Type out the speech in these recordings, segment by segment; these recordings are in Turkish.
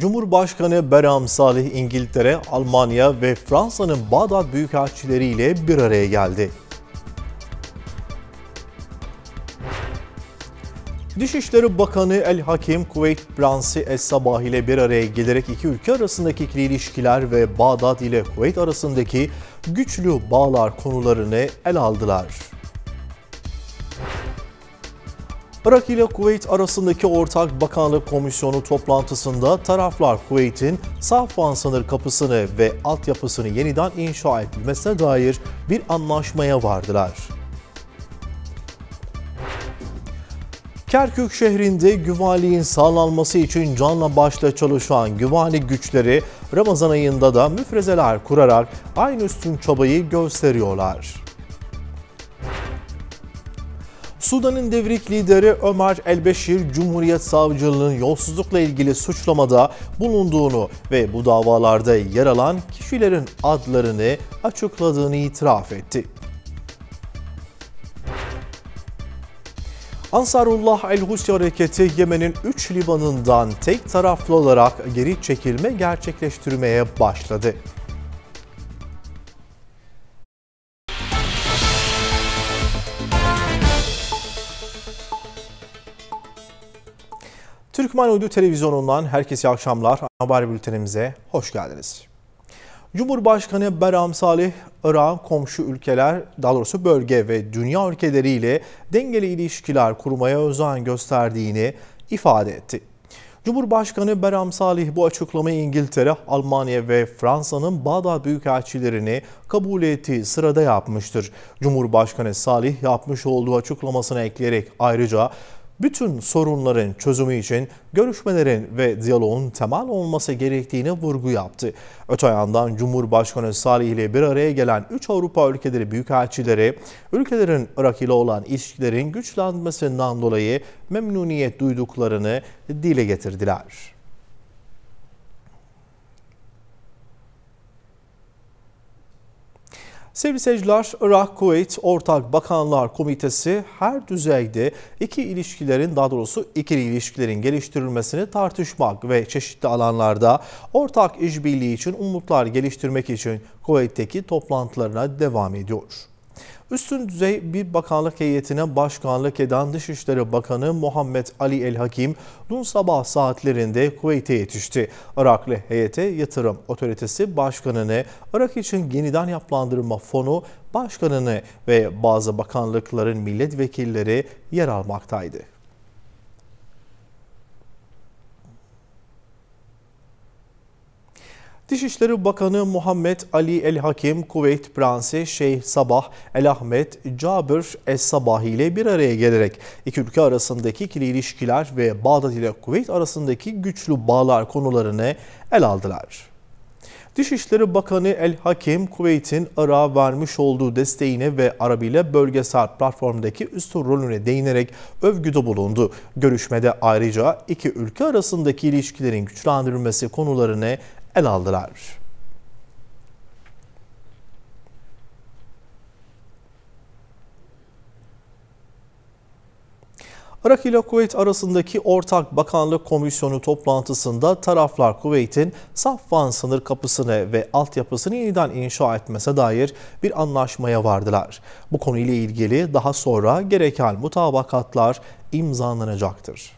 Cumhurbaşkanı Beram Salih İngiltere, Almanya ve Fransa'nın Bağdat büyükelçileriyle bir araya geldi. Dışişleri Bakanı El Hakim Kuveyt Prensi Es Sabah ile bir araya gelerek iki ülke arasındaki ikili ilişkiler ve Bağdat ile Kuveyt arasındaki güçlü bağlar konularını ele aldılar. Irak ile Kuveyt arasındaki ortak bakanlık komisyonu toplantısında taraflar Kuveyt'in Safvan sınır kapısını ve altyapısını yeniden inşa edilmesine dair bir anlaşmaya vardılar. Kerkük şehrinde güvenliğin sağlanması için canla başla çalışan güvenlik güçleri Ramazan ayında da müfrezeler kurarak aynı üstün çabayı gösteriyorlar. Sudan'ın devrik lideri Ömer El Beşir Cumhuriyet Savcılığı'nın yolsuzlukla ilgili suçlamada bulunduğunu ve bu davalarda yer alan kişilerin adlarını açıkladığını itiraf etti. Ansarullah el-Husri hareketi Yemen'in 3 libanından tek taraflı olarak geri çekilme gerçekleştirmeye başladı. Türkman Uydu Televizyonu'ndan herkese iyi akşamlar. Haber bültenimize hoş geldiniz. Cumhurbaşkanı Beram Salih, Irak, komşu ülkeler, daha doğrusu bölge ve dünya ülkeleriyle dengeli ilişkiler kurmaya özen gösterdiğini ifade etti. Cumhurbaşkanı Beram Salih bu açıklamayı İngiltere, Almanya ve Fransa'nın Bağdat Büyükelçilerini kabul ettiği sırada yapmıştır. Cumhurbaşkanı Salih yapmış olduğu açıklamasına ekleyerek ayrıca bütün sorunların çözümü için görüşmelerin ve diyaloğun temel olması gerektiğini vurgu yaptı. Öte yandan Cumhurbaşkanı Salih ile bir araya gelen 3 Avrupa ülkeleri büyükelçileri, ülkelerin Irak ile olan ilişkilerin güçlenmesinden dolayı memnuniyet duyduklarını dile getirdiler. Sevgili seyirciler, Irak-Kuveyt Ortak Bakanlar Komitesi her düzeyde iki ilişkilerin daha doğrusu ikili ilişkilerin geliştirilmesini tartışmak ve çeşitli alanlarda ortak işbirliği için umutlar geliştirmek için Kuveyt'teki toplantılarına devam ediyor. Üstün düzey bir bakanlık heyetine başkanlık eden Dışişleri Bakanı Muhammed Ali El Hakim dün sabah saatlerinde Kuveyt'e yetişti. Iraklı heyete yatırım otoritesi başkanını, Irak için yeniden yapılandırma fonu başkanını ve bazı bakanlıkların milletvekilleri yer almaktaydı. Dışişleri Bakanı Muhammed Ali El Hakim, Kuveyt Prensi Şeyh Sabah El Ahmet Cabir Es Sabahi ile bir araya gelerek iki ülke arasındaki ikili ilişkiler ve Bağdat ile Kuveyt arasındaki güçlü bağlar konularını el aldılar. Dışişleri Bakanı El Hakim, Kuveyt'in Irak'a vermiş olduğu desteğine ve Arab ile bölgesel platformdaki üstün rolüne değinerek övgüde bulundu. Görüşmede ayrıca iki ülke arasındaki ilişkilerin güçlendirilmesi konularını ele aldılar. Irak ile Kuveyt arasındaki ortak bakanlık komisyonu toplantısında taraflar Kuveyt'in Safvan sınır kapısını ve altyapısını yeniden inşa etmese dair bir anlaşmaya vardılar. Bu konuyla ilgili daha sonra gereken mutabakatlar imzalanacaktır.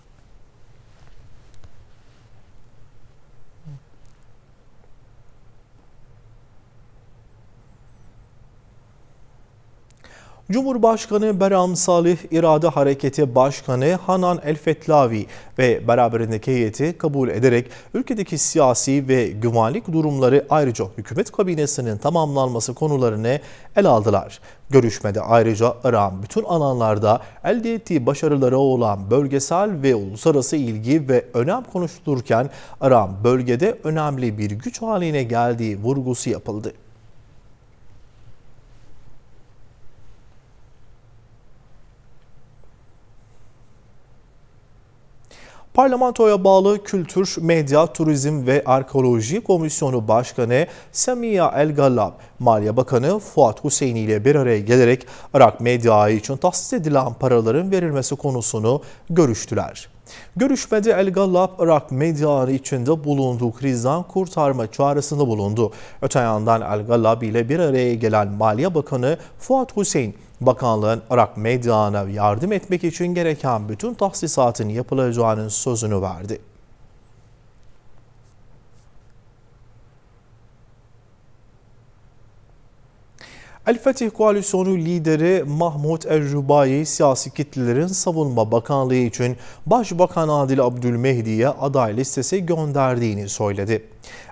Cumhurbaşkanı Beram Salih İrade Hareketi Başkanı Hanan El-Fetlavi ve beraberindeki heyeti kabul ederek ülkedeki siyasi ve güvenlik durumları ayrıca hükümet kabinesinin tamamlanması konularını ele aldılar. Görüşmede ayrıca Irak bütün alanlarda elde ettiği başarılara olan bölgesel ve uluslararası ilgi ve önem konuşulurken Irak bölgede önemli bir güç haline geldiği vurgusu yapıldı. Parlamentoya bağlı Kültür, Medya, Turizm ve Arkeoloji Komisyonu Başkanı Samiha El Galab, Maliye Bakanı Fuat Hüseyin ile bir araya gelerek Irak medyayı için tahsis edilen paraların verilmesi konusunu görüştüler. Görüşmede El Galab, Irak medyanı içinde bulunduğu krizden kurtarma çağrısında bulundu. Öte yandan El Galab ile bir araya gelen Maliye Bakanı Fuat Hüseyin, bakanlığın Irak medyana yardım etmek için gereken bütün tahsisatın yapılacağının sözünü verdi. El Fetih Koalisyonu lideri Mahmut El-Rubayi siyasi kitlelerin savunma bakanlığı için Başbakan Adil Abdülmehdi'ye aday listesi gönderdiğini söyledi.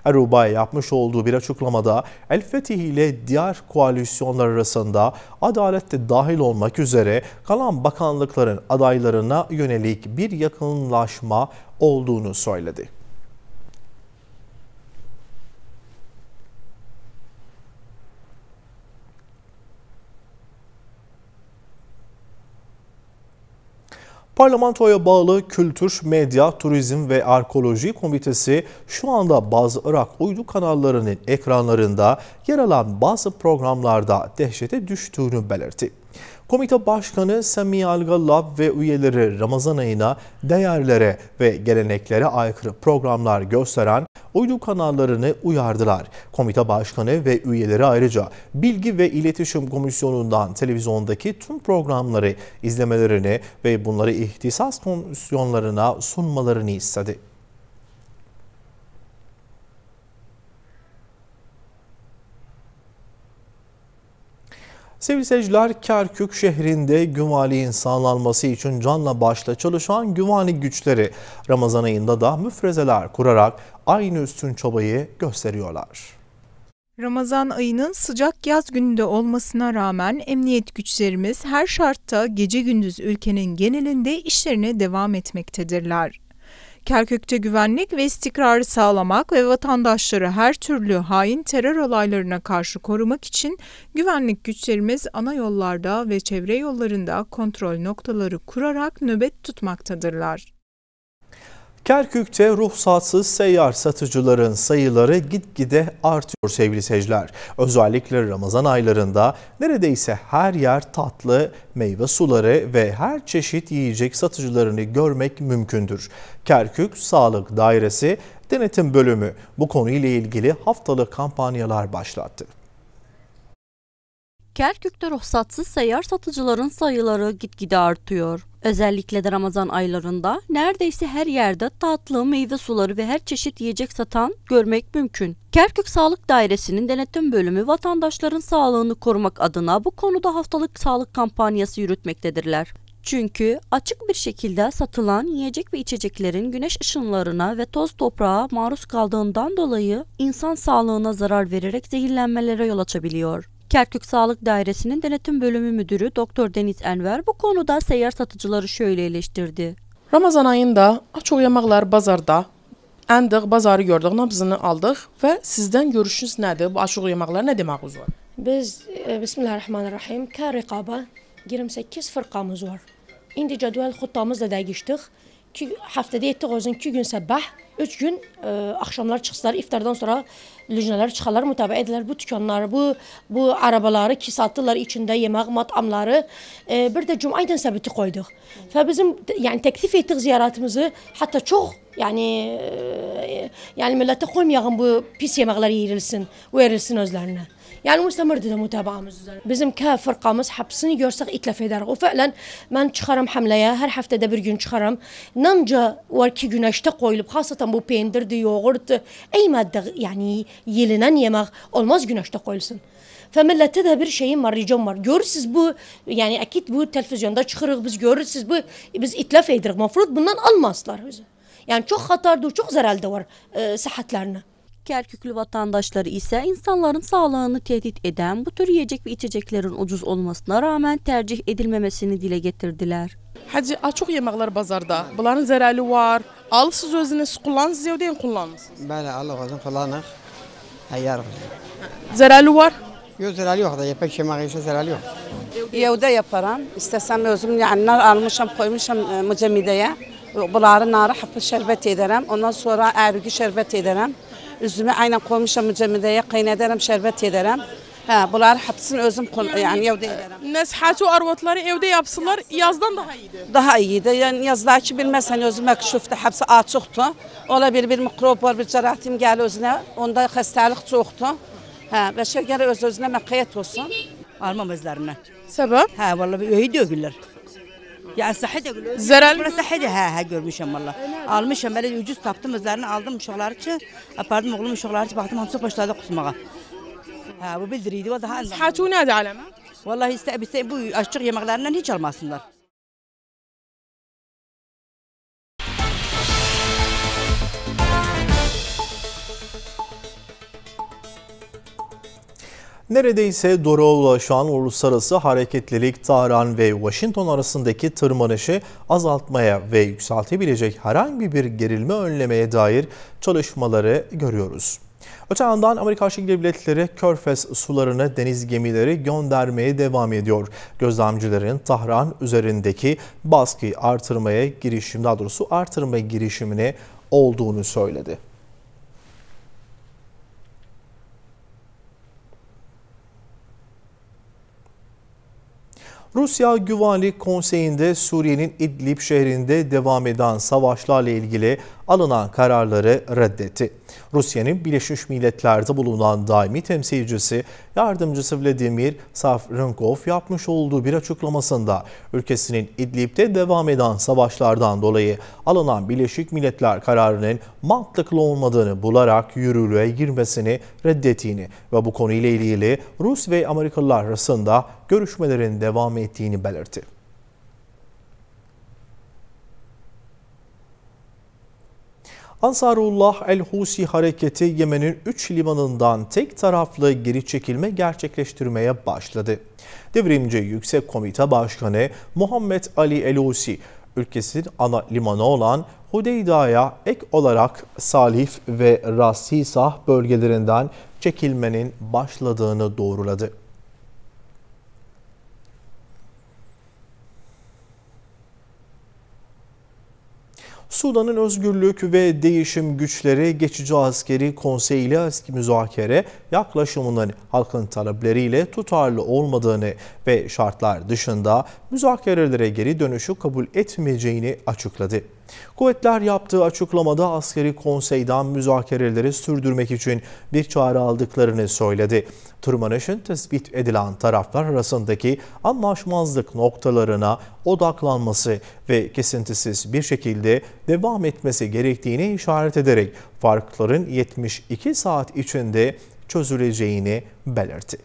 El-Rubayi yapmış olduğu bir açıklamada El Fetih ile diğer koalisyonlar arasında adalette dahil olmak üzere kalan bakanlıkların adaylarına yönelik bir yakınlaşma olduğunu söyledi. Parlamentoya bağlı Kültür, Medya, Turizm ve Arkeoloji Komitesi şu anda bazı Irak uydu kanallarının ekranlarında yer alan bazı programlarda dehşete düştüğünü belirtti. Komite Başkanı Sami Algalab ve üyeleri Ramazan ayına değerlere ve geleneklere aykırı programlar gösteren uydu kanallarını uyardılar. Komite Başkanı ve üyeleri ayrıca Bilgi ve İletişim Komisyonu'ndan televizyondaki tüm programları izlemelerini ve bunları ihtisas komisyonlarına sunmalarını istedi. Sevgili seyirciler, Kerkük şehrinde Gümali'nin sağlanması için canla başla çalışan Gümali güçleri Ramazan ayında da müfrezeler kurarak aynı üstün çabayı gösteriyorlar. Ramazan ayının sıcak yaz gününde olmasına rağmen emniyet güçlerimiz her şartta gece gündüz ülkenin genelinde işlerine devam etmektedirler. Kerkük'te güvenlik ve istikrarı sağlamak ve vatandaşları her türlü hain terör olaylarına karşı korumak için güvenlik güçlerimiz ana yollarda ve çevre yollarında kontrol noktaları kurarak nöbet tutmaktadırlar. Kerkük'te ruhsatsız seyyar satıcıların sayıları gitgide artıyor sevgili seyirciler. Özellikle Ramazan aylarında neredeyse her yer tatlı, meyve suları ve her çeşit yiyecek satıcılarını görmek mümkündür. Kerkük Sağlık Dairesi Denetim Bölümü bu konuyla ilgili haftalık kampanyalar başlattı. Kerkük'te ruhsatsız seyyar satıcıların sayıları gitgide artıyor. Özellikle de Ramazan aylarında neredeyse her yerde tatlı, meyve suları ve her çeşit yiyecek satan görmek mümkün. Kerkük Sağlık Dairesi'nin denetim bölümü vatandaşların sağlığını korumak adına bu konuda haftalık sağlık kampanyası yürütmektedirler. Çünkü açık bir şekilde satılan yiyecek ve içeceklerin güneş ışınlarına ve toz toprağa maruz kaldığından dolayı insan sağlığına zarar vererek zehirlenmelere yol açabiliyor. Kerkük Sağlık Dairesi'nin denetim bölümü müdürü Doktor Deniz Enver bu konuda seyyar satıcıları şöyle eleştirdi. Ramazan ayında açıq yeməklər bazarda əndiq, bazarı gördük, nabzını aldık ve sizden görüşünüz nedir, Bu açıq yeməklər nə deməkiniz var? Biz e, Bismillahirrahmanirrahim kar rəqaba 28 firqamız var. İndi cədvəl da dəyişdik. iki, həftədə 7 qozun 2 gün səbəh, 3 gün ə, e, axşamlar çıxsınlar, iftardan sonra lüjnələr çıxarlar, mütabə edirlər bu dükanları, bu bu arabaları ki satırlar içində yemək matamları. E, bir də cümə aydan səbəti qoyduq. Və bizim yəni təklif etdiq ziyarətimizi hətta çox yəni e, yəni millətə qoymayağın bu pis yeməklər yeyilsin, verilsin özlərinə. Yani يعني مستمر متابعة Bizim ka firqamiz hapsini görsak itlaf ederiz. O fəqlən mən çıxaram həmləyə, her həftədə bir gün çıxaram. Namca var ki güneşte koyulup, hasatan bu peynirdir, yoğurtdur. Ey maddə, yani yelinen yemək olmaz güneşte koyulsun. Fəmillətdə də bir şeyim var, ricam var. Görürsüz bu, yani akit bu televizyonda çıxırıq, biz görürsüz bu, biz itlaf edirik. Mafrud bundan almazlar Yani çok hatardır, çok zararlı var e, sıhhatlerine. Kerküklü vatandaşları ise insanların sağlığını tehdit eden bu tür yiyecek ve içeceklerin ucuz olmasına rağmen tercih edilmemesini dile getirdiler. Hacı açıq yemekler bazarda. Bunların zərəli var. Alırsınız özünüz kullanırsınız ya deyin kullanırsınız. Bəli, alıq özün kullanıq. Hayar. Zərəli var? Yok zərəli yok da. Yemək yemək isə zərəli yox. Evdə yaparam. İstəsəm özüm yani nar almışam, koymuşam e, mıcamidəyə. Bunları narı hafif şerbet ederim. Ondan sonra ərgi şerbet ederim üzümü aynen koymuşam cəmidəyə qaynadaram, şerbet edərəm. ha bunları həbsin özüm yəni evdə edərəm. Nəshəti arvadları evde yapsınlar, yazdan daha iyidir. Daha iyidir. Yəni yazdakı bilməsən hani özü məkşufdur, həbsi açıqdır. Ola bir bir mikrop var, bir cəratim geldi özünə. Onda hastalık çoxdur. ha ve şəkərə öz özünə məqiyyət olsun. Almam özlərinə. Səbəb? Hə, vallahi öyü döyürlər. Ya sahide gülüyor. Zərər- sahide ha ha görmüşüm valla. Almışım böyle ucuz taktım üzerine aldım uşakları için. Apardım oğlum uşakları için baktım hamısı başladı kusmağa. Ha bu bildiriydi o daha anlamadım. Hatun adı alama. Vallahi iste, şey, bu açık yemeklerinden hiç almasınlar. Neredeyse doğru ulaşan uluslararası hareketlilik Tahran ve Washington arasındaki tırmanışı azaltmaya ve yükseltebilecek herhangi bir gerilme önlemeye dair çalışmaları görüyoruz. Öte yandan Amerika Birleşik Devletleri Körfez sularına deniz gemileri göndermeye devam ediyor. Gözlemcilerin Tahran üzerindeki baskıyı artırmaya girişim, daha doğrusu artırma girişimini olduğunu söyledi. Rusya Güvenlik Konseyi'nde Suriye'nin İdlib şehrinde devam eden savaşlarla ilgili alınan kararları reddetti. Rusya'nın Birleşmiş Milletler'de bulunan daimi temsilcisi yardımcısı Vladimir Safronkov yapmış olduğu bir açıklamasında ülkesinin İdlib'de devam eden savaşlardan dolayı alınan Birleşmiş Milletler kararının mantıklı olmadığını bularak yürürlüğe girmesini reddettiğini ve bu konuyla ilgili Rus ve Amerikalılar arasında görüşmelerin devam ettiğini belirtti. Ansarullah el-Husi hareketi Yemen'in 3 limanından tek taraflı geri çekilme gerçekleştirmeye başladı. Devrimci Yüksek Komite Başkanı Muhammed Ali el-Husi, ülkesinin ana limanı olan Hudeyda'ya ek olarak Salif ve Rassisah bölgelerinden çekilmenin başladığını doğruladı. Sudan'ın özgürlük ve değişim güçleri geçici askeri konsey ile eski müzakere yaklaşımının halkın talepleriyle tutarlı olmadığını ve şartlar dışında müzakerelere geri dönüşü kabul etmeyeceğini açıkladı. Kuvvetler yaptığı açıklamada askeri konseyden müzakereleri sürdürmek için bir çağrı aldıklarını söyledi. Tırmanışın tespit edilen taraflar arasındaki anlaşmazlık noktalarına odaklanması ve kesintisiz bir şekilde devam etmesi gerektiğini işaret ederek farkların 72 saat içinde çözüleceğini belirtti.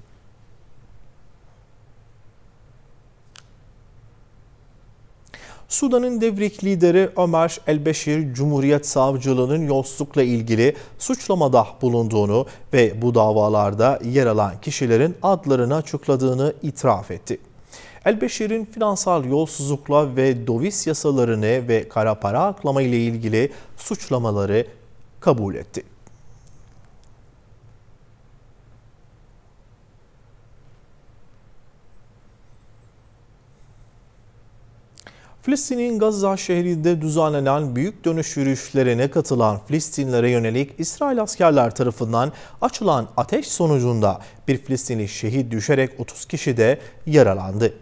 Sudan'ın devrik lideri Ömer el Beşir Cumhuriyet Savcılığı'nın yolsuzlukla ilgili suçlamada bulunduğunu ve bu davalarda yer alan kişilerin adlarını açıkladığını itiraf etti. El Beşir'in finansal yolsuzlukla ve döviz yasalarını ve kara para aklama ile ilgili suçlamaları kabul etti. Filistin'in Gazze şehrinde düzenlenen büyük dönüş yürüyüşlerine katılan Filistinlere yönelik İsrail askerler tarafından açılan ateş sonucunda bir Filistinli şehit düşerek 30 kişi de yaralandı.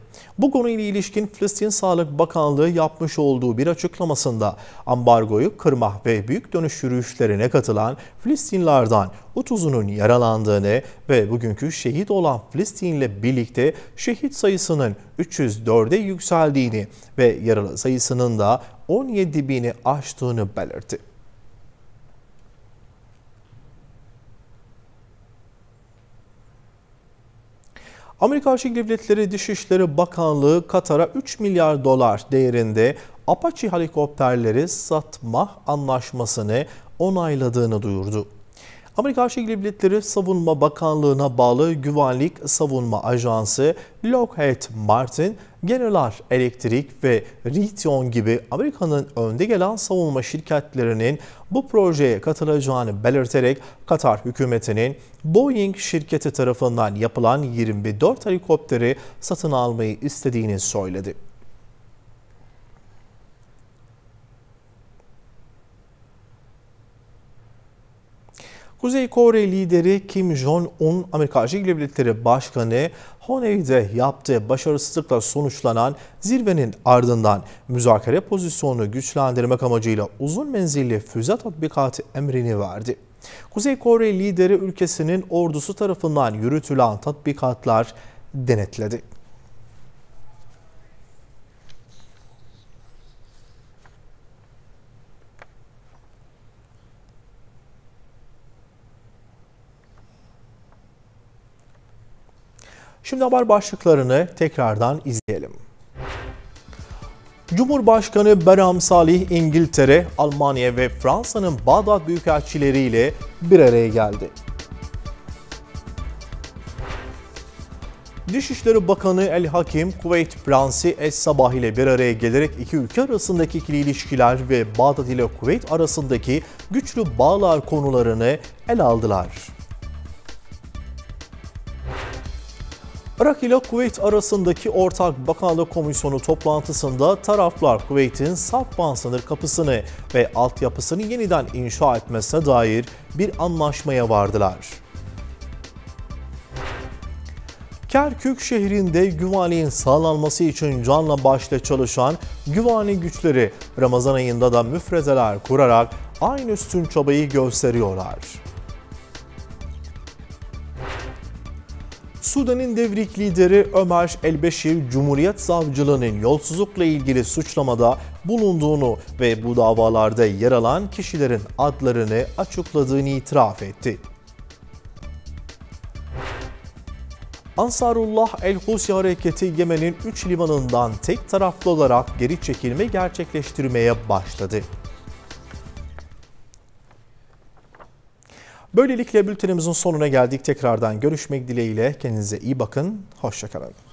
Bu konuyla ilişkin Filistin Sağlık Bakanlığı yapmış olduğu bir açıklamasında ambargoyu kırma ve büyük dönüş yürüyüşlerine katılan Filistinlardan 30'unun yaralandığını ve bugünkü şehit olan Filistin'le birlikte şehit sayısının 304'e yükseldiğini ve yaralı sayısının da 17 bini aştığını belirtti. Amerika Birleşik Devletleri Dışişleri Bakanlığı Katar'a 3 milyar dolar değerinde Apache helikopterleri satma anlaşmasını onayladığını duyurdu. Amerika Birleşik Devletleri Savunma Bakanlığı'na bağlı Güvenlik Savunma Ajansı Lockheed Martin, General Electric ve Raytheon gibi Amerika'nın önde gelen savunma şirketlerinin bu projeye katılacağını belirterek Katar hükümetinin Boeing şirketi tarafından yapılan 24 helikopteri satın almayı istediğini söyledi. Kuzey Kore lideri Kim Jong-un, Amerika Birleşik Devletleri Başkanı Honey'de yaptığı başarısızlıkla sonuçlanan zirvenin ardından müzakere pozisyonunu güçlendirmek amacıyla uzun menzilli füze tatbikatı emrini verdi. Kuzey Kore lideri ülkesinin ordusu tarafından yürütülen tatbikatlar denetledi. Şimdi haber başlıklarını tekrardan izleyelim. Cumhurbaşkanı Beram Salih İngiltere, Almanya ve Fransa'nın Bağdat büyükelçileriyle bir araya geldi. Dışişleri Bakanı El Hakim, Kuveyt Prensi Es Sabah ile bir araya gelerek iki ülke arasındaki ikili ilişkiler ve Bağdat ile Kuveyt arasındaki güçlü bağlar konularını el aldılar. Irak ile Kuveyt arasındaki ortak bakanlık komisyonu toplantısında taraflar Kuveyt'in Safvan sınır kapısını ve altyapısını yeniden inşa etmesine dair bir anlaşmaya vardılar. Kerkük şehrinde güvenliğin sağlanması için canla başla çalışan güvenlik güçleri Ramazan ayında da müfrezeler kurarak aynı üstün çabayı gösteriyorlar. Sudan'ın devrik lideri Ömer Elbeşir, Cumhuriyet Savcılığının yolsuzlukla ilgili suçlamada bulunduğunu ve bu davalarda yer alan kişilerin adlarını açıkladığını itiraf etti. Ansarullah El-Husi Hareketi Yemen'in 3 limanından tek taraflı olarak geri çekilme gerçekleştirmeye başladı. Böylelikle bültenimizin sonuna geldik. Tekrardan görüşmek dileğiyle. Kendinize iyi bakın. Hoşçakalın.